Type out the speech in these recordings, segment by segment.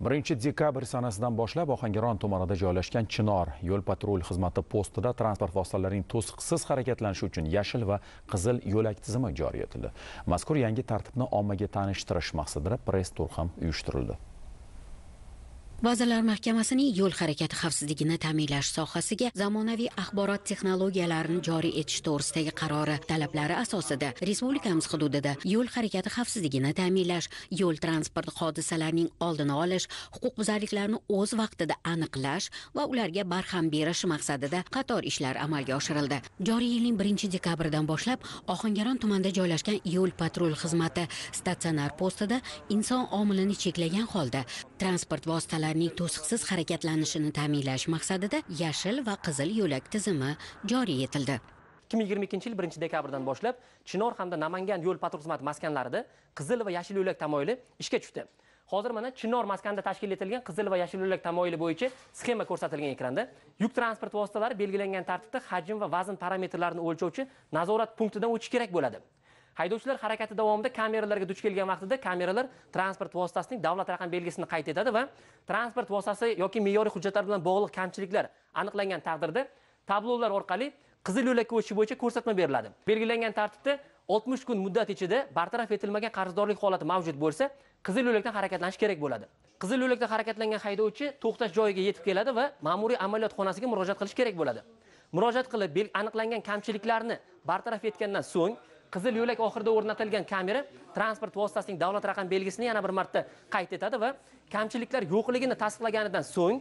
1 dekabr sanasidan boshlab Ohangaron tumanida joylashgan Chinor yo'l patrul xizmati postida transport vositalarining to'siqsiz harakatlanishi uchun yashil va qizil yo'lak tizimi joriy etildi. Mazkur yangi tartibni ommaga tanishtirish maqsadida press tur ham uyushtirildi. vazirlar mahkamasining yo'l harakati xavfsizligini ta'minlash sohasiga zamonaviy axborot texnologiyalarini joriy etish to'g'risidagi qarori talablari asosida respublikamiz hududida yo'l harakati xavfsizligini ta'minlash yo'l transport hodisalarining oldini olish huquqbuzarliklarni o'z vaqtida aniqlash va ularga barham berish maqsadida qator ishlar amalga oshirildi joriy yilning birinchi dekabridan boshlab ohangaron tumanida joylashgan yo'l patrul xizmati statsionar postida inson omilini cheklagan holda transport vositalari ularning to'siqsiz harakatlanishini ta'minlash maqsadida yashil va qizil yo'lak tizimi joriy etildi 2022 yil 1 dekabrdan boshlab chinor hamda namangan yo'l patrul xizmati maskanlarida qizil va yashil yo'lak tamoyili ishga tushdi hozir mana chinor maskanida tashkil etilgan qizil va yashil yo'lak tamoyili bo'yicha sxema ko'rsatilgan ekranda yuk transport vositalari belgilangan tartibda hajm va vazn parametrlarini o'lchovchi nazorat punktidan o'tishi kerak bo'ladi haydovchilar harakati davomida kameralarga duch kelgan vaqtida kameralar transport vositasining davlat raqam belgisini qayd etadi va transport vositasi yoki me'yoriy hujjatlar bilan bog'liq kamchiliklar aniqlangan taqdirda tablolar orqali qizil yo'lakka o'tishi bo'yicha ko'rsatma beriladi belgilangan tartibda 60 kun muddat ichida bartaraf etilmagan qarzdorlik holati mavjud bo'lsa qizil yo'lakdan harakatlanish kerak bo'ladi qizil yo'lakda harakatlangan haydovchi to'xtash joyiga yetib keladi va ma'muriy amaliyot xonasiga murojaat qilish kerak bo'ladi murojaat qilib aniqlangan kamchiliklarni bartaraf etgandan so'ng qizil yo'lak oxirida o'rnatilgan kamera transport vositasining davlat raqam belgisini yana bir marta qayd etadi va kamchiliklar yo'qligini tasdiqlaganidan so'ng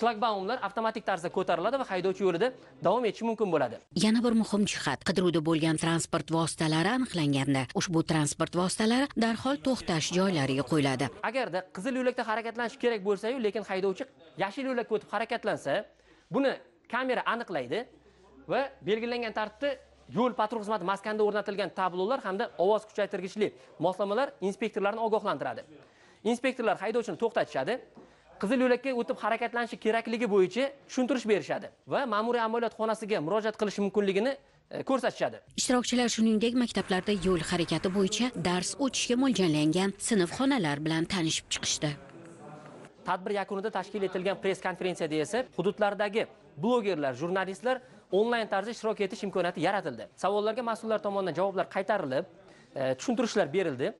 shlagbaumlar avtomatik tarzda ko'tariladi va haydovchi yo'lida davom etishi mumkin bo'ladi yana bir muhim jihat qidiruvda bo'lgan transport vositalari aniqlanganda ushbu transport vositalari darhol to'xtash joylariga qo'yiladi agarda qizil yo'lakda harakatlanish kerak bo'lsayu lekin haydovchi yashil yo'lakka o'tib harakatlansa buni kamera aniqlaydi va belgilangan tartibda yo'l patrul xizmati maskanda o'rnatilgan tablolar hamda ovoz kuchaytirgichli moslamalar inspektorlarni ogohlantiradi inspektorlar haydovchini to'xtatishadi qizil yo'lakka o'tib harakatlanishi kerakligi bo'yicha tushuntirish berishadi va ma'muriy amaliyot xonasiga murojaat qilish mumkinligini e, ko'rsatishadi ishtirokchilar shuningdek maktablarda yo'l harakati bo'yicha dars o'tishga mo'ljallangan sinf xonalar bilan tanishib chiqishdi tadbir yakunida tashkil etilgan press konferensiyada esa hududlardagi blogerlar jurnalistlar onlayn tarzda ishtirok etish imkoniyati yaratildi savollarga mas'ullar tomonidan javoblar qaytarilib e, tushuntirishlar berildi